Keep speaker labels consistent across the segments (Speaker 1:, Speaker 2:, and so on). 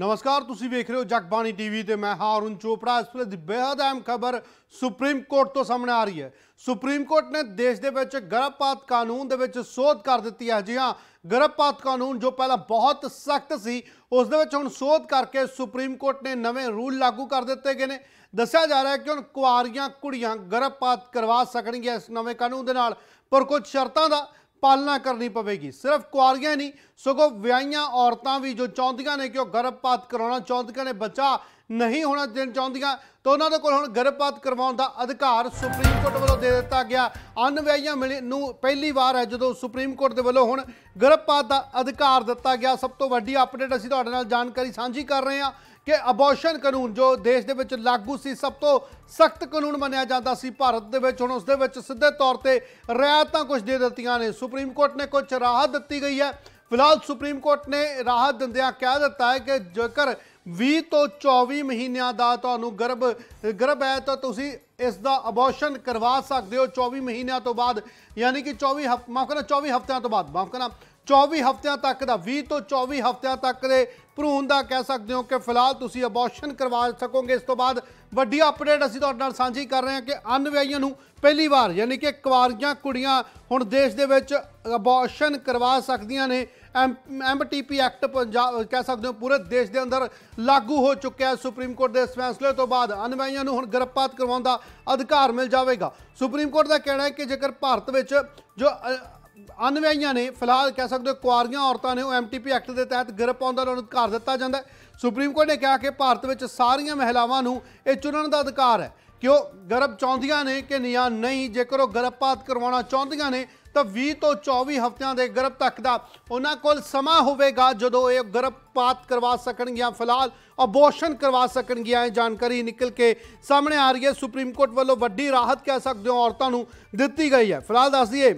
Speaker 1: ਨਮਸਕਾਰ ਤੁਸੀਂ ਵੇਖ ਰਹੇ ਹੋ ਜਗਬਾਣੀ ਟੀਵੀ ਤੇ ਮੈਂ ਹਾਂ ਅਰੁਣ ਚੋਪੜਾ ਇਸ ਵੇਲੇ ਦੀ ਬੇहद ਅਹਿਮ ਖਬਰ ਸੁਪਰੀਮ ਕੋਰਟ ਤੋਂ ਸਾਹਮਣੇ ਆ ਰਹੀ ਹੈ ਸੁਪਰੀਮ ਕੋਰਟ ਨੇ ਦੇਸ਼ ਦੇ ਵਿੱਚ ਗਰਭਪਾਤ ਕਾਨੂੰਨ ਦੇ ਵਿੱਚ ਸੋਧ ਕਰ ਦਿੱਤੀ ਹੈ ਜੀ ਹਾਂ ਗਰਭਪਾਤ ਕਾਨੂੰਨ ਜੋ ਪਹਿਲਾਂ ਬਹੁਤ ਸਖਤ ਸੀ ਉਸ ਦੇ ਵਿੱਚ ਹੁਣ ਸੋਧ ਕਰਕੇ ਸੁਪਰੀਮ ਕੋਰਟ ਨੇ ਨਵੇਂ ਰੂਲ ਲਾਗੂ ਕਰ ਦਿੱਤੇ ਗਏ ਨੇ ਦੱਸਿਆ ਜਾ ਰਿਹਾ ਹੈ ਕਿ ਹੁਣ ਕੁਆਰੀਆਂ ਕੁੜੀਆਂ ਗਰਭਪਾਤ ਕਰਵਾ ਸਕਣਗੀਆਂ ਇਸ ਨਵੇਂ ਕਾਨੂੰਨ ਦੇ ਨਾਲ ਪਰ ਕੁਝ ਸ਼ਰਤਾਂ ਦਾ ਪਾਲਣਾ ਕਰਨੀ ਪਵੇਗੀ ਸਿਰਫ ਕੁਆਰੀਆਂ ਨਹੀਂ ਸਗੋਂ ਵਿਆਹੀਆਂ ਔਰਤਾਂ ਵੀ ਜੋ ਚਾਹੁੰਦੀਆਂ ਨੇ ਕਿ ਉਹ ਗਰਭਪਾਤ ਕਰਾਉਣਾ ਚਾਹੁੰਦੀਆਂ ਨੇ ਬੱਚਾ ਨਹੀਂ ਹੋਣਾ ਦੇਣ ਚਾਹੁੰਦੀਆਂ ਤਾਂ ਉਹਨਾਂ ਦੇ ਕੋਲ ਹੁਣ ਗਰਭਪਾਤ ਕਰਵਾਉਣ ਦਾ ਅਧਿਕਾਰ ਸੁਪਰੀਮ ਕੋਰਟ ਵੱਲੋਂ ਦੇ ਦਿੱਤਾ ਗਿਆ ਅਨਵਿਆਹੀਆਂ ਨੂੰ ਪਹਿਲੀ ਵਾਰ ਹੈ ਜਦੋਂ ਸੁਪਰੀਮ ਕੋਰਟ ਦੇ ਵੱਲੋਂ ਹੁਣ ਗਰਭਪਾਤ ਦਾ ਅਧਿਕਾਰ ਦਿੱਤਾ ਗਿਆ ਸਭ ਤੋਂ ਵੱਡੀ ਅਪਡੇਟ ਅਸੀਂ ਤੁਹਾਡੇ ਨਾਲ ਜਾਣਕਾਰੀ ਸਾਂਝੀ ਕਰ ਰਹੇ ਹਾਂ ਕਿ ਅਬੋਰਸ਼ਨ ਕਾਨੂੰਨ ਜੋ ਦੇਸ਼ ਦੇ ਵਿੱਚ ਲਾਗੂ ਸੀ ਸਭ ਤੋਂ ਸਖਤ ਕਾਨੂੰਨ ਮੰਨਿਆ ਜਾਂਦਾ ਸੀ ਭਾਰਤ ਦੇ ਵਿੱਚ ਹੁਣ ਉਸ ਦੇ ਵਿੱਚ ਸਿੱਧੇ ਤੌਰ ਤੇ ਰਿਆਇਤਾਂ ਕੁਝ ਦੇ ਦਿੱਤੀਆਂ ਨੇ ਸੁਪਰੀਮ ਕੋਰਟ ਨੇ ਕੁਝ ਰਾਹਤ ਦਿੱਤੀ ਗਈ ਹੈ ਫਿਲਹਾਲ ਸੁਪਰੀਮ ਕੋਰਟ ਨੇ ਰਾਹਤ ਦਿੰਦਿਆਂ ਕਹਿ ਦਿੱਤਾ ਹੈ ਕਿ ਜੇਕਰ 20 ਤੋਂ 24 ਮਹੀਨਿਆਂ ਦਾ ਤੁਹਾਨੂੰ ਗਰਭ ਗਰਭ ਹੈ ਤਾਂ ਤੁਸੀਂ ਇਸ ਦਾ ਅਬੋਰਸ਼ਨ ਕਰਵਾ ਸਕਦੇ ਹੋ 24 ਮਹੀਨਿਆਂ ਤੋਂ ਬਾਅਦ ਯਾਨੀ ਕਿ 24 ਮਾਫ ਕਰਨਾ 24 ਹਫ਼ਤਿਆਂ ਤੋਂ ਬਾਅਦ ਮਾਫ ਕਰਨਾ 24 ਹਫ਼ਤਿਆਂ ਤੱਕ ਦਾ 20 ਤੋਂ 24 ਹਫ਼ਤਿਆਂ ਤੱਕ ਦੇ ਭਰੂਣ ਦਾ ਕਹਿ ਸਕਦੇ ਹੋ ਕਿ ਫਿਲਹਾਲ ਤੁਸੀਂ ਅਬੋਰਸ਼ਨ ਕਰਵਾ ਸਕੋਗੇ ਇਸ ਤੋਂ ਬਾਅਦ ਵੱਡੀ ਅਪਡੇਟ ਅਸੀਂ ਤੁਹਾਡੇ ਨਾਲ ਸਾਂਝੀ ਕਰ ਰਹੇ ਹਾਂ ਕਿ ਅਨਵਿਆਈਆਂ ਨੂੰ ਪਹਿਲੀ ਵਾਰ ਯਾਨੀ ਕਿ ਕੁਆਰੀਆਂ ਕੁੜੀਆਂ ਹੁਣ ਦੇਸ਼ ਦੇ ਵਿੱਚ ਅਬੋਰਸ਼ਨ ਕਰਵਾ ਸਕਦੀਆਂ ਨੇ ਐਮਟੀਪੀ ਐਕਟ ਪੰਜਾਬ ਕਹਿ ਸਕਦੇ ਹੋ ਪੂਰੇ ਦੇਸ਼ ਦੇ ਅੰਦਰ ਲਾਗੂ ਹੋ ਚੁੱਕਿਆ ਹੈ ਸੁਪਰੀਮ ਕੋਰਟ ਦੇ ਇਸ ਫੈਸਲੇ ਤੋਂ ਬਾਅਦ ਅਨਵਿਆਈਆਂ ਨੂੰ ਹੁਣ ਗਰਭਪਾਤ ਕਰਵਾਉਣ ਦਾ ਅਧਿਕਾਰ ਮਿਲ ਜਾਵੇਗਾ ਸੁਪਰੀਮ ਕੋਰਟ ਦਾ ਕਹਿਣਾ ਹੈ ਕਿ ਜੇਕਰ ਭਾਰਤ ਵਿੱਚ ਜੋ ਅਨਵਿਆਈਆਂ ਨੇ ਫਿਲਹਾਲ ਕਹਿ ਸਕਦੇ ਕੁਆਰੀਆਂ ਔਰਤਾਂ ਨੇ ਉਹ ਐਮਟੀਪੀ ਐਕਟ ਦੇ ਤਹਿਤ ਗ੍ਰਿਫ ਦਾ ਉਹਨਾਂ ਨੂੰ ਅਧਿਕਾਰ ਦਿੱਤਾ ਜਾਂਦਾ ਸੁਪਰੀਮ ਕੋਰਟ ਨੇ ਕਿਹਾ ਕਿ ਭਾਰਤ ਵਿੱਚ ਸਾਰੀਆਂ ਮਹਿਲਾਵਾਂ ਨੂੰ ਇਹ ਚੁਣਨ ਦਾ ਅਧਿਕਾਰ ਹੈ ਕਿ ਉਹ ਗਰਭ ਚਾਹੁੰਦੀਆਂ ਨੇ ਕਿ ਨਿਆਂ ਨਹੀਂ ਜੇਕਰ ਉਹ ਗਰਭਪਾਤ ਕਰਵਾਉਣਾ ਚਾਹੁੰਦੀਆਂ ਨੇ ਤਾਂ 20 ਤੋਂ 24 ਹਫ਼ਤਿਆਂ ਦੇ ਗਰਭ ਤੱਕ ਦਾ ਉਹਨਾਂ ਕੋਲ ਸਮਾਂ ਹੋਵੇਗਾ ਜਦੋਂ ਇਹ ਗਰਭਪਾਤ ਕਰਵਾ ਸਕਣਗੀਆਂ ਫਿਲਹਾਲ ਅਬੋਰਸ਼ਨ ਕਰਵਾ ਸਕਣਗੀਆਂ ਇਹ ਜਾਣਕਾਰੀ ਨਿਕਲ ਕੇ ਸਾਹਮਣੇ ਆ ਰਹੀ ਹੈ ਸੁਪਰੀਮ ਕੋਰਟ ਵੱਲੋਂ ਵੱਡੀ ਰਾਹਤ ਕਹਿ ਸਕਦੇ ਹੋ ਔਰਤਾਂ ਨੂੰ ਦਿੱਤੀ ਗਈ ਹੈ ਫਿਲਹਾਲ ਦੱਸ ਦਈਏ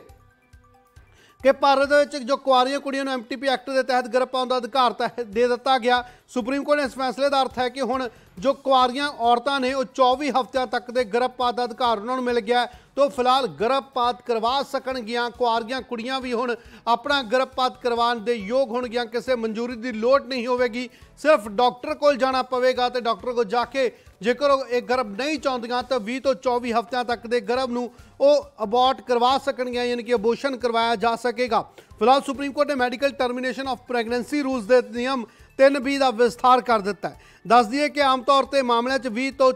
Speaker 1: ਕਿ ਭਾਰਤ ਦੇ ਵਿੱਚ ਜੋ ਕੁਆਰੀਆਂ ਕੁੜੀਆਂ ਨੂੰ ਐਮਟੀਪੀ ਐਕਟ ਦੇ ਤਹਿਤ ਗਰਭ ਪਾਉਣ ਦਾ ਅਧਿਕਾਰ ਦੇ ਦਿੱਤਾ ਗਿਆ ਸੁਪਰੀਮ ਕੋਰਟ ਨੇ ਇਸ ਫੈਸਲੇ ਦਾ ਅਰਥ ਹੈ ਕਿ ਹੁਣ ਜੋ ਕੁਆਰੀਆਂ ਔਰਤਾਂ ਨੇ ਉਹ 24 ਹਫ਼ਤਿਆਂ ਤੱਕ ਦੇ ਗਰਭਪਾਤ ਦਾ ਅਧਿਕਾਰ ਉਹਨਾਂ ਨੂੰ ਮਿਲ ਗਿਆ ਤੋਂ ਫਿਲਹਾਲ ਗਰਭਪਾਤ ਕਰਵਾ ਸਕਣਗੀਆਂ ਕੁਆਰੀਆਂ ਕੁੜੀਆਂ ਵੀ ਹੁਣ ਆਪਣਾ ਗਰਭਪਾਤ ਕਰਵਾਉਣ ਦੇ ਯੋਗ ਹੋਣਗੀਆਂ ਕਿਸੇ ਮਨਜ਼ੂਰੀ ਦੀ ਲੋੜ ਨਹੀਂ ਹੋਵੇਗੀ ਸਿਰਫ ਡਾਕਟਰ ਕੋਲ ਜਾਣਾ ਪਵੇਗਾ ਤੇ ਡਾਕਟਰ ਕੋਲ ਜਾ ਕੇ ਜੇਕਰ ਉਹ ਇਹ ਗਰਭ ਨਹੀਂ ਚਾਹੁੰਦੀਆਂ ਤਾਂ 20 ਤੋਂ 24 ਹਫ਼ਤਿਆਂ ਤੱਕ ਦੇ ਗਰਭ ਨੂੰ ਉਹ ਅਬੋਰਟ ਕਰਵਾ ਸਕਣਗੀਆਂ ਯਾਨੀ ਕਿ ਅਬੋਰਸ਼ਨ ਕਰਵਾਇਆ ਜਾ ਸਕੇਗਾ ਫਿਲਹਾਲ ਸੁਪਰੀਮ ਕੋਰਟ ਨੇ medical termination of pregnancy rules ਦੇ ਨਿਯਮ 3B ਦਾ ਵਿਸਥਾਰ ਕਰ ਦਿੱਤਾ ਹੈ ਦੱਸ ਦਈਏ ਕਿ ਆਮ ਤੌਰ ਤੇ ਮਾਮਲਿਆਂ 'ਚ 20 ਤੋਂ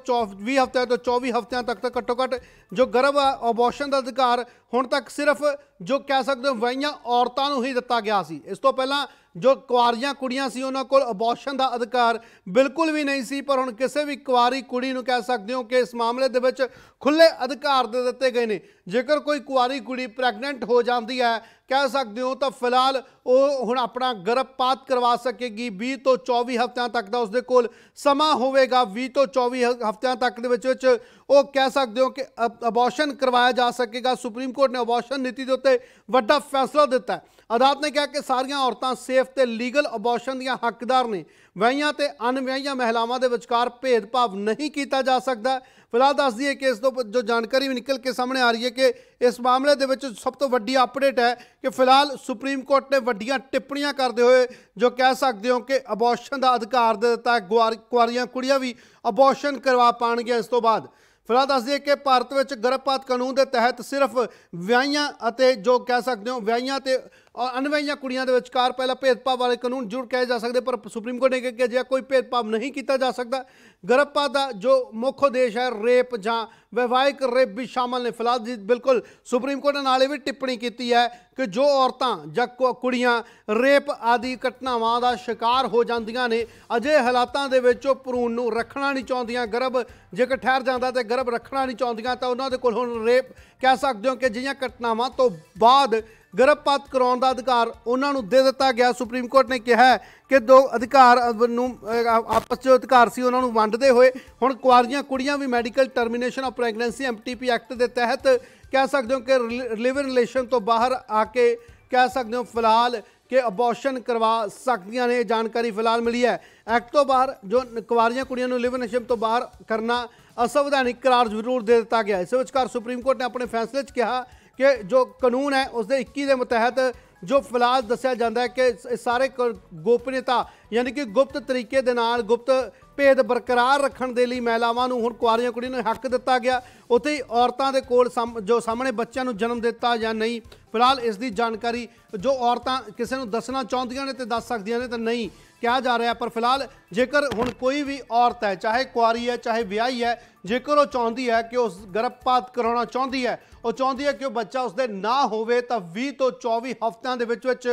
Speaker 1: 20 ਹਫ਼ਤਿਆਂ ਤੋਂ 24 ਹਫ਼ਤਿਆਂ ਤੱਕ ਤਾਂ ਘੱਟੋ-ਘੱਟ ਜੋ ਗਰਭ ਅਬੋਰਸ਼ਨ ਦਾ ਅਧਿਕਾਰ ਹੁਣ ਤੱਕ ਸਿਰਫ ਜੋ ਕਹਿ ਸਕਦੇ ਹੋ ਵਈਆਂ ਔਰਤਾਂ ਨੂੰ ਹੀ ਦਿੱਤਾ ਗਿਆ ਸੀ ਇਸ ਤੋਂ ਪਹਿਲਾਂ ਜੋ ਕੁਆਰੀਆਂ ਕੁੜੀਆਂ ਸੀ ਉਹਨਾਂ ਕੋਲ ਅਬੋਰਸ਼ਨ ਦਾ ਅਧਿਕਾਰ ਬਿਲਕੁਲ ਵੀ ਨਹੀਂ ਸੀ ਪਰ ਹੁਣ ਕਿਸੇ ਵੀ ਕੁਆਰੀ ਕੁੜੀ ਨੂੰ ਕਹਿ ਸਕਦੇ ਹੋ ਕਿ ਇਸ ਮਾਮਲੇ ਦੇ ਵਿੱਚ ਖੁੱਲੇ ਅਧਿਕਾਰ ਦੇ ਦਿੱਤੇ ਗਏ ਨੇ ਜੇਕਰ ਕੋਈ ਕੁਆਰੀ ਕੁੜੀ ਪ੍ਰੈਗਨੈਂਟ ਹੋ ਜਾਂਦੀ ਹੈ ਕਹਿ ਸਕਦੇ ਹੋ ਤਾਂ ਫਿਲਹਾਲ ਉਹ ਹੁਣ ਆਪਣਾ ਗਰਭਪਾਤ ਕਰਵਾ ਸਕੇਗੀ 20 ਤੋਂ 24 ਹਫ਼ਤਿਆਂ ਤੱਕ ਦਾ ਉਸਦੇ ਕੋਲ ਸਮਾਂ ਹੋਵੇਗਾ 20 ਤੋਂ 24 ਹਫ਼ਤਿਆਂ ਤੱਕ ਦੇ ਵਿੱਚ ਵਿੱਚ ਉਹ ਕਹਿ ਸਕਦੇ ਹੋ ਕਿ ਅਬੋਰਸ਼ਨ ਕਰਵਾਇਆ ਜਾ ਸਕੇਗਾ ਸੁਪਰੀਮ ਕੋਰਟ ਨੇ ਅਬੋਰਸ਼ਨ ਨੀਤੀ ਦੇ ਉੱਤੇ ਵੱਡਾ ਫੈਸਲਾ ਦਿੱਤਾ ਅਦਾਲਤ ਨੇ ਕਿਹਾ ਕਿ ਸਾਰੀਆਂ ਔਰਤਾਂ ਸੇਫ ਤੇ ਲੀਗਲ ਅਬੋਰਸ਼ਨ ਦੀਆਂ ਹੱਕਦਾਰ ਨੇ ਵਿਆਹੀਆਂ ਤੇ ਅਨਵਿਆਹੀਆਂ ਮਹਿਲਾਵਾਂ ਦੇ ਵਿਚਕਾਰ ਭੇਦਭਾਵ ਨਹੀਂ ਕੀਤਾ ਜਾ ਸਕਦਾ ਫਿਲਹਾਲ ਦੱਸ ਦਈਏ ਕਿ ਇਸ ਤੋਂ ਜੋ ਜਾਣਕਾਰੀ ਵੀ ਨਿਕਲ ਕੇ ਸਾਹਮਣੇ ਆ ਰਹੀ ਹੈ ਕਿ ਇਸ ਮਾਮਲੇ ਦੇ ਵਿੱਚ ਸਭ ਤੋਂ ਵੱਡੀ ਅਪਡੇਟ ਹੈ ਕਿ ਫਿਲਹਾਲ ਸੁਪਰੀਮ ਕੋਰਟ ਨੇ ਵੱਡੀਆਂ ਟਿੱਪਣੀਆਂ ਕਰਦੇ ਹੋਏ ਜੋ ਕਹਿ ਸਕਦੇ ਹੋ ਕਿ ਅਬੋਰਸ਼ਨ ਦਾ ਅਧਿਕਾਰ ਦੇ ਦਿੱਤਾ ਹੈ ਕੁਆਰੀਆਂ ਕੁੜੀਆਂ ਵੀ ਅਬੋਰਸ਼ਨ ਕਰਵਾ ਪਾਣਗੀਆਂ ਇਸ ਤੋਂ ਬਾਅਦ ਫਿਲਹਾਲ ਦੱਸ ਦਈਏ ਕਿ ਭਾਰਤ ਵਿੱਚ ਗਰਭਪਾਤ ਕਾਨੂੰਨ ਦੇ ਤਹਿਤ ਸਿਰਫ ਵਿਆਹੀਆਂ ਅਤੇ ਜੋ ਕਹਿ ਸਕਦੇ ਹੋ ਵਿਆਹੀਆਂ ਤੇ ਅਨਵਿਆਹੀਆਂ ਕੁੜੀਆਂ ਦੇ ਵਿਚਕਾਰ ਪਹਿਲਾ ਭੇਦਭਾਵ ਵਾਲੇ ਕਾਨੂੰਨ ਜੁੜ ਕਹੇ ਜਾ ਸਕਦੇ ਪਰ ਸੁਪਰੀਮ ਕੋਰਟ ਨੇ ਕਿਹਾ ਕਿ ਜੇ ਕੋਈ ਭੇਦਭਾਵ ਨਹੀਂ ਕੀਤਾ ਜਾ ਸਕਦਾ ਗਰਭਪਾਤ ਦਾ ਜੋ ਮੁੱਖ ਉਦੇਸ਼ ਹੈ ਰੇਪ ਜਾਂ ਵਿਵਾਹਿਕ ਰੇਪ ਵੀ ਸ਼ਾਮਲ ਨੇ ਫਿਲਹਾਲ ਬਿਲਕੁਲ ਸੁਪਰੀਮ ਕੋਰਟ ਨੇ ਨਾਲੇ ਵੀ ਟਿੱਪਣੀ ਕੀਤੀ ਹੈ ਕਿ ਜੋ ਔਰਤਾਂ ਜਾਂ ਕੁੜੀਆਂ ਰੇਪ ਆਦੀ ਘਟਨਾਵਾਂ ਦਾ ਸ਼ਿਕਾਰ ਹੋ ਜਾਂਦੀਆਂ ਨੇ ਅਜੇ ਹਾਲਾਤਾਂ ਦੇ ਵਿੱਚ ਉਹ ਭਰੂਣ ਨੂੰ ਰੱਖਣਾ ਨਹੀਂ ਚਾਹੁੰਦੀਆਂ ਗਰਭ ਜੇਕਰ ਠਹਿਰ ਜਾਂਦਾ ਤੇ ਗਰਭ ਰੱਖਣਾ ਨਹੀਂ ਚਾਹੁੰਦੀਆਂ ਤਾਂ ਉਹਨਾਂ ਦੇ ਕੋਲ ਹੁਣ ਰੇਪ ਕਹਿ ਸਕਦੇ ਹੋ ਕਿ ਜਿਹੀਆਂ ਘਟਨਾਵਾਂ ਤੋਂ ਬਾਅਦ ਗਰਭਪਾਤ ਕਰਾਉਣ ਦਾ ਅਧਿਕਾਰ ਉਹਨਾਂ ਨੂੰ ਦੇ ਦਿੱਤਾ ਗਿਆ ਸੁਪਰੀਮ ਕੋਰਟ ਨੇ ਕਿਹਾ ਕਿ ਦੋ ਅਧਿਕਾਰ ਨੂੰ ਆਪਸ ਵਿੱਚ ਅਧਿਕਾਰ ਸੀ ਉਹਨਾਂ ਨੂੰ ਵੰਡਦੇ ਹੋਏ ਹੁਣ ਕੁਆਰੀਆਂ ਕੁੜੀਆਂ ਵੀ medical termination of pregnancy MTP act ਦੇ ਤਹਿਤ ਕਹਿ ਸਕਦੇ ਹਾਂ ਕਿ ਲਿਵ ਇਨ ਰਿਲੇਸ਼ਨ ਤੋਂ ਬਾਹਰ ਆ ਕੇ ਕਹਿ ਸਕਦੇ ਹਾਂ ਫਿਲਹਾਲ ਕਿ ਅਬੋਰਸ਼ਨ ਕਰਵਾ ਸਕਦੀਆਂ ਨੇ ਜਾਣਕਾਰੀ ਫਿਲਹਾਲ ਮਿਲੀ ਹੈ ਐਕਟ ਤੋਂ ਬਾਹਰ ਜੋ ਕੁਵਾਰੀਆਂ ਕੁੜੀਆਂ ਨੂੰ ਲਿਵ ਰਿਲੇਸ਼ਨ ਤੋਂ ਬਾਹਰ ਕਰਨਾ ਅਸਵਿਧਾਨਿਕ ਕਰਾਰ ਜ਼ਰੂਰ ਦੇ ਦਿੱਤਾ ਗਿਆ ਇਸ ਵਿਚਕਾਰ ਸੁਪਰੀਮ ਕੋਰਟ ਨੇ ਆਪਣੇ ਫੈਸਲੇ 'ਚ ਕਿਹਾ ਕਿ ਜੋ ਕਾਨੂੰਨ ਹੈ ਉਸ ਦੇ 21 ਦੇ ਮਤਹਿਤ ਜੋ ਫਲਾਸ ਦੱਸਿਆ ਜਾਂਦਾ ਹੈ ਕਿ ਸਾਰੇ ਗੋਪਨੀਯਤਾ ਯਾਨੀ ਕਿ ਗੁਪਤ ਤਰੀਕੇ ਦੇ ਨਾਲ ਗੁਪਤ ਭੇਦ ਬਰਕਰਾਰ ਰੱਖਣ ਦੇ ਲਈ ਮਹਿਲਾਵਾਂ ਨੂੰ ਹੁਣ ਕੁਆਰੀਆਂ ਕੁੜੀਆਂ ਨੂੰ ਹੱਕ ਦਿੱਤਾ ਗਿਆ ਉੱਥੇ ਔਰਤਾਂ ਦੇ ਕੋਲ ਜੋ ਸਾਹਮਣੇ ਬੱਚਿਆਂ ਨੂੰ ਜਨਮ ਦਿੱਤਾ ਜਾਂ ਨਹੀਂ ਫਿਲਹਾਲ ਇਸ ਦੀ ਜਾਣਕਾਰੀ ਜੋ ਔਰਤਾਂ ਕਿਸੇ ਨੂੰ ਦੱਸਣਾ ਚਾਹੁੰਦੀਆਂ ਨੇ ਤੇ ਦੱਸ ਸਕਦੀਆਂ ਨੇ ਤਾਂ ਨਹੀਂ ਕਿਹਾ ਜਾ ਰਿਹਾ ਪਰ ਫਿਲਹਾਲ ਜੇਕਰ ਹੁਣ ਕੋਈ ਵੀ ਔਰਤ ਹੈ ਚਾਹੇ ਕੁਆਰੀ ਹੈ ਚਾਹੇ ਵਿਆਹੀ ਹੈ ਜੇਕਰ ਉਹ ਚਾਹੁੰਦੀ ਹੈ ਕਿ ਉਸ ਗਰਭਪਾਤ ਕਰਾਉਣਾ ਚਾਹੁੰਦੀ ਹੈ ਉਹ ਚਾਹੁੰਦੀ ਹੈ ਕਿ ਉਹ ਬੱਚਾ ਉਸਦੇ ਨਾ ਹੋਵੇ ਤਾਂ 20 ਤੋਂ 24 ਹਫ਼ਤਿਆਂ ਦੇ ਵਿੱਚ ਵਿੱਚ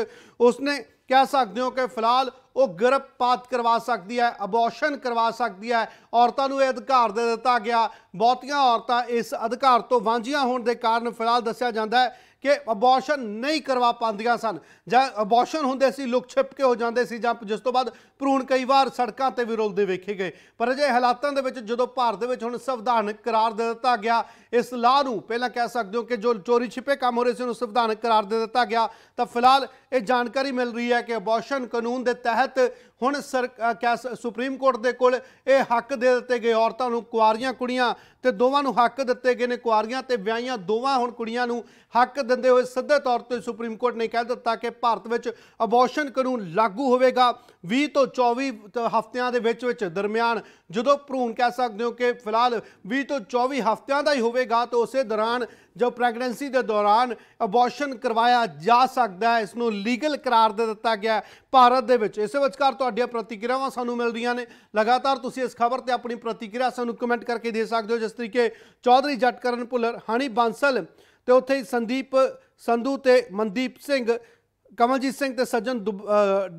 Speaker 1: ਉਸਨੇ ਕਹਿ ਸਕਦੇ ਹੋ ਕਿ ਫਿਲਹਾਲ ਉਹ ਗਰਭਪਾਤ ਕਰਵਾ ਸਕਦੀ ਹੈ ਅਬੋਰਸ਼ਨ ਕਰਵਾ ਸਕਦੀ ਹੈ ਔਰਤਾਂ ਨੂੰ ਇਹ ਅਧਿਕਾਰ ਦੇ ਦਿੱਤਾ ਗਿਆ ਬਹੁਤੀਆਂ ਔਰਤਾਂ ਇਸ ਅਧਿਕਾਰ ਤੋਂ ਵਾਂਝੀਆਂ ਹੋਣ ਦੇ ਕਾਰਨ ਫਿਲਹਾਲ ਦੱਸਿਆ ਜਾਂਦਾ ਹੈ ਕਿ ਅਬੋਰਸ਼ਨ ਨਹੀਂ ਕਰਵਾ ਪਾਉਂਦੀਆਂ ਸਨ ਜਾਂ ਅਬੋਰਸ਼ਨ ਹੁੰਦੇ ਸੀ ਲੋਕ ਛਿਪ ਕੇ ਹੋ ਜਾਂਦੇ ਸੀ ਜਾਂ ਜਿਸ ਤੋਂ ਬਾਅਦ ਭਰੂਣ ਕਈ ਵਾਰ ਸੜਕਾਂ ਤੇ ਵੀ ਦੇ ਵੇਖੇ ਗਏ ਪਰ ਅਜੇ ਹਾਲਾਤਾਂ ਦੇ ਵਿੱਚ ਜਦੋਂ ਭਾਰਤ ਦੇ ਵਿੱਚ ਹੁਣ ਸੰਵਿਧਾਨਕ ਕਰਾਰ ਦੇ ਦਿੱਤਾ ਗਿਆ ਇਸ ਲਾਹ ਨੂੰ ਪਹਿਲਾਂ ਕਹਿ ਸਕਦੇ ਹੋ ਕਿ ਜੋ ਚੋਰੀ ਛਿਪੇ ਕੰਮ ਹੋ ਰਹੇ ਸੀ ਉਹਨੂੰ ਸੰਵਿਧਾਨਕ ਕਰਾਰ ਦੇ ਦਿੱਤਾ ਗਿਆ ਤਾਂ ਫਿਲਹਾਲ ਇਹ ਜਾਣਕਾਰੀ ਮਿਲ ਰਹੀ ਹੈ ਕਿ ਅਬੋਰਸ਼ਨ ਕਾਨੂੰਨ ਦੇ ਤਹਿਤ ਹੁਣ ਸਰ ਕਿਆ ਸੁਪਰੀਮ ਕੋਰਟ ਦੇ ਕੋਲ ਇਹ ਹੱਕ ਦੇ ਦਿੱਤੇ ਗਏ ਔਰਤਾਂ ਨੂੰ ਕੁਆਰੀਆਂ ਕੁੜੀਆਂ ਤੇ ਦੋਵਾਂ ਨੂੰ ਹੱਕ ਦਿੱਤੇ ਗਏ ਨੇ ਕੁਆਰੀਆਂ ਤੇ ਵਿਆਹੀਆਂ ਦੋਵਾਂ ਹੁਣ ਕੁੜੀਆਂ ਨੂੰ ਹੱਕ ਦਿੰਦੇ ਹੋਏ ਸਿੱਧੇ ਤੌਰ ਤੇ ਸੁਪਰੀਮ ਕੋਰਟ ਨੇ ਕਹਿ ਦਿੱਤਾ ਕਿ ਭਾਰਤ ਵਿੱਚ ਅਬੋਰਸ਼ਨ ਕਾਨੂੰਨ ਲਾਗੂ ਹੋਵੇਗਾ 20 ਤੋਂ 24 ਹਫ਼ਤਿਆਂ ਦੇ ਵਿੱਚ ਵਿੱਚ ਦਰਮਿਆਨ ਜਦੋਂ ਭਰੂਣ ਕਹਿ ਸਕਦੇ ਹੋ ਕਿ ਫਿਲਹਾਲ 20 ਤੋਂ 24 ਹਫ਼ਤਿਆਂ ਦਾ ਹੀ ਹੋਵੇਗਾ ਤਾਂ ਉਸੇ ਦੌਰਾਨ ਜੋ ਪ੍ਰੈਗਨੈਂਸੀ ਦੇ ਦੌਰਾਨ ਅਬੋਰਸ਼ਨ ਕਰਵਾਇਆ ਜਾ ਸਕਦਾ ਹੈ ਇਸ ਨੂੰ ਲੀਗਲ ਕਰਾਰ ਦੇ ਦਿੱਤਾ ਗਿਆ ਭਾਰਤ ਦੇ ਵਿੱਚ ਇਸੇ ਵਿਚਕਾਰ ਤੁਹਾਡੀਆਂ ਪ੍ਰਤੀਕਿਰਿਆਵਾਂ ਸਾਨੂੰ ਮਿਲਦੀਆਂ ਨੇ ਲਗਾਤਾਰ ਤੁਸੀਂ ਇਸ ਖਬਰ ਤੇ ਆਪਣੀ ਪ੍ਰਤੀਕਿਰਿਆ ਸਾਨੂੰ ਕਮੈਂਟ ਕਰਕੇ ਦੇ ਸਕਦੇ ਹੋ ਜਿਸ ਤਰੀਕੇ ਚੌਧਰੀ ਕਰਨ ਭੁੱਲਰ ਹਾਣੀ ਬਾਂਸਲ ਤੇ ਉੱਥੇ ਹੀ ਸੰਦੀਪ ਸੰਧੂ ਤੇ ਮਨਦੀਪ ਸਿੰਘ ਕਮਲਜੀਤ ਸਿੰਘ ਤੇ ਸੱਜਣ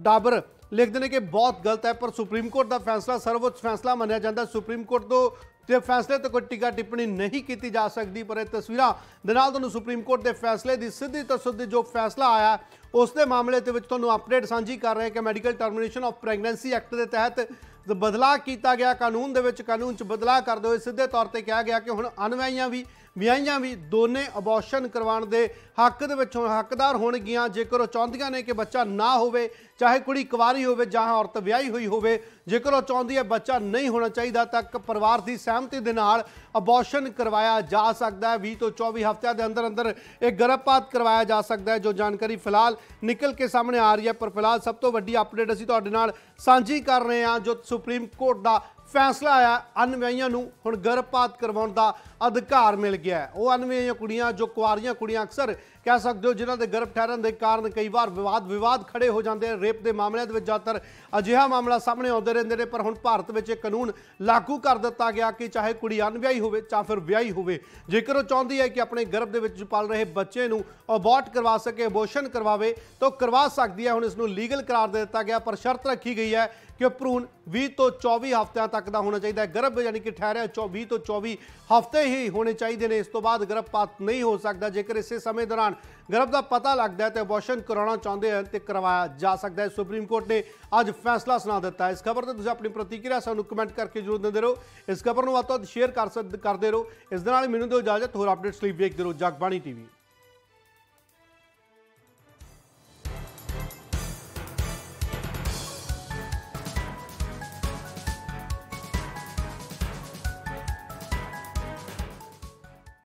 Speaker 1: ਡਾਬਰ ਲਿਖਦੇ ਨੇ ਕਿ ਬਹੁਤ ਗਲਤ ਹੈ ਪਰ ਸੁਪਰੀਮ ਕੋਰਟ ਦਾ ਫੈਸਲਾ ਸਰਵਉੱਚ ਫੈਸਲਾ ਮੰਨਿਆ ਜਾਂਦਾ ਸੁਪਰੀਮ ਕੋਰਟ ਤੋਂ ਤੇ ਫੈਸਲੇ ਤੇ ਕੋਈ ਟਿੱਕਾ ਟਿੱਪਣੀ ਨਹੀਂ ਕੀਤੀ ਜਾ ਸਕਦੀ ਪਰ ਇਹ ਤਸਵੀਰਾਂ ਦੇ ਨਾਲ ਤੁਹਾਨੂੰ ਸੁਪਰੀਮ ਕੋਰਟ ਦੇ ਫੈਸਲੇ ਦੀ ਸਿੱਧੀ ਤਸਦੀ ਜੋ ਫੈਸਲਾ ਆਇਆ ਉਸ ਦੇ ਮਾਮਲੇ ਦੇ ਵਿੱਚ ਤੁਹਾਨੂੰ ਅਪਡੇਟ ਸਾਂਝੀ ਕਰ ਰਹੇ ਕਿ medical termination of pregnancy act ਦੇ ਤਹਿਤ ਬਦਲਾਅ ਕੀਤਾ ਗਿਆ ਕਾਨੂੰਨ ਦੇ ਵਿੱਚ ਕਾਨੂੰਨ 'ਚ ਬਦਲਾਅ ਕਰਦੇ ਹੋਏ ਸਿੱਧੇ ਤੌਰ ਤੇ ਕਿਹਾ ਗਿਆ ਕਿ ਹੁਣ ਅਨਵਾਈਆਂ ਵੀ ਵਿਆਹੀਆਂ ਵੀ ਦੋਨੇ ਅਬੋਰਸ਼ਨ ਕਰਵਾਉਣ ਦੇ ਹੱਕ ਦੇ ਵਿੱਚੋਂ ਹੱਕਦਾਰ ਹੋਣਗੀਆਂ ਜੇਕਰ ਉਹ ਚਾਹੁੰਦੀਆਂ ਨੇ ਕਿ ਬੱਚਾ ਨਾ ਹੋਵੇ ਚਾਹੇ ਕੁੜੀ ਕੁਵਾਰੀ ਹੋਵੇ ਜਾਂ ਔਰਤ ਵਿਆਹੀ ਹੋਈ ਹੋਵੇ ਜੇਕਰ ਉਹ ਚਾਹੁੰਦੀ ਹੈ ਬੱਚਾ ਨਹੀਂ ਹੋਣਾ ਚਾਹੀਦਾ ਤਾਂ ਪਰਿਵਾਰ ਦੀ ਸਹਿਮਤੀ ਦੇ ਨਾਲ ਅਬੋਰਸ਼ਨ ਕਰਵਾਇਆ ਜਾ ਸਕਦਾ ਹੈ 20 ਤੋਂ 24 ਹਫ਼ਤਿਆਂ ਦੇ ਅੰਦਰ ਅੰਦਰ ਇਹ ਗਰਭਪਾਤ ਕਰਵਾਇਆ ਜਾ ਸਕਦਾ ਹੈ ਜੋ ਜਾਣਕਾਰੀ ਫਿਲਹਾਲ ਨਿਕਲ ਕੇ ਸਾਹਮਣੇ ਆ ਰਹੀ ਹੈ ਪਰ ਫਿਲਹਾਲ ਸਭ ਤੋਂ ਵੱਡੀ ਅਪਡੇਟ ਅਸੀਂ ਤੁਹਾਡੇ ਨਾਲ ਸਾਂਝੀ ਕਰ ਰਹੇ ਹਾਂ ਜੋ ਸੁਪਰੀਮ ਕੋਰਟ ਦਾ ਫੈਸਲਾ ਆਇਆ ਅਨਵਿਆਈਆਂ ਨੂੰ ਹੁਣ ਗਰਭਪਾਤ ਕਰਵਾਉਣ ਦਾ ਅਧਿਕਾਰ ਮਿਲ ਗਿਆ ਉਹ ਅਨਵੇਂ ਕੁੜੀਆਂ ਜੋ ਕੁਆਰੀਆਂ ਕੁੜੀਆਂ ਅਕਸਰ ਕਹਿ ਸਕਦੇ ਹੋ ਜਿਨ੍ਹਾਂ ਦੇ ਗਰਭ ਠਹਿਰਨ ਦੇ ਕਾਰਨ ਕਈ ਵਾਰ ਵਿਵਾਦ ਵਿਵਾਦ ਖੜੇ ਹੋ ਜਾਂਦੇ ਆ ਰੇਪ ਦੇ ਮਾਮਲਿਆਂ ਦੇ ਵਿੱਚ ਜ਼ਿਆਦਾਤਰ ਅਜਿਹਾ ਮਾਮਲਾ ਸਾਹਮਣੇ ਆਉਂਦੇ ਰਹਿੰਦੇ ਨੇ ਪਰ ਹੁਣ ਭਾਰਤ ਵਿੱਚ ਇਹ ਕਾਨੂੰਨ ਲਾਗੂ ਕਰ ਦਿੱਤਾ ਗਿਆ ਕਿ ਚਾਹੇ ਕੁੜੀ ਅਨਵਿਆਹੀ ਹੋਵੇ ਜਾਂ ਫਿਰ ਵਿਆਹੀ ਹੋਵੇ ਜੇਕਰ ਉਹ ਚਾਹੁੰਦੀ ਹੈ ਕਿ ਆਪਣੇ ਗਰਭ ਦੇ ਵਿੱਚ ਪਾਲ ਰਹੇ ਬੱਚੇ ਨੂੰ ਅਬੋਰਟ ਕਰਵਾ ਸਕੇ ਅਬੋਰਸ਼ਨ ਕਰਵਾਵੇ ਤਾਂ ਕਰਵਾ ਸਕਦੀ ਹੈ ਹੁਣ ਇਸ ਨੂੰ ਲੀਗਲ ਕਰਾਰ ਦੇ ਦਿੱਤਾ ਗਿਆ ਪਰ ਸ਼ਰਤ ਰੱਖੀ ਗਈ ਹੈ ਕਿ ਭਰੂਣ 20 ਤੋਂ 24 ਹਫ਼ਤਿਆਂ ਤੱਕ ਦਾ ਹੋਣਾ ਚਾਹੀਦਾ ਹੈ ਗਰਭ ਯਾਨੀ ਕਿ ਠਹਿਰਿਆ 24 ਤੋਂ 24 ਹਫ਼ਤੇ ਹੀ ਹੋਣੇ ਚਾਹੀਦੇ ਨੇ ਇਸ ਤੋਂ ਬਾਅਦ ਗਰਭਪਾਤ ਨਹੀਂ ਹੋ ਸਕਦਾ ਜੇਕਰ ਇਸੇ ਸਮੇਂ ਦੌਰਾਨ ਦੌਰਾਨ ਗਰਭ ਦਾ ਪਤਾ ਲੱਗਦਾ ਹੈ ਤੇ ਅਬੋਰਸ਼ਨ ਕਰਾਉਣਾ ਚਾਹੁੰਦੇ ਹਨ ਤੇ ਕਰਵਾਇਆ ਜਾ ਸਕਦਾ ਹੈ ਸੁਪਰੀਮ ਕੋਰਟ ਨੇ ਅੱਜ ਫੈਸਲਾ ਸੁਣਾ ਦਿੱਤਾ ਇਸ ਖਬਰ ਤੇ ਤੁਸੀਂ ਆਪਣੀ ਪ੍ਰਤੀਕਿਰਿਆ ਸਾਨੂੰ ਕਮੈਂਟ ਕਰਕੇ ਜ਼ਰੂਰ ਦਿੰਦੇ ਰਹੋ ਇਸ ਖਬਰ ਨੂੰ ਵੱਧ ਤੋਂ ਵੱਧ ਸ਼ੇਅਰ ਕਰ ਸਕਦੇ ਕਰਦੇ ਰਹੋ ਇਸ ਦੇ ਨਾਲ ਮੈਨੂੰ ਦਿਓ ਇਜਾਜ਼ਤ ਹੋਰ ਅਪਡੇਟਸ ਲਈ ਵੇਖਦੇ ਰਹੋ ਜਗਬਾਣੀ ਟੀਵੀ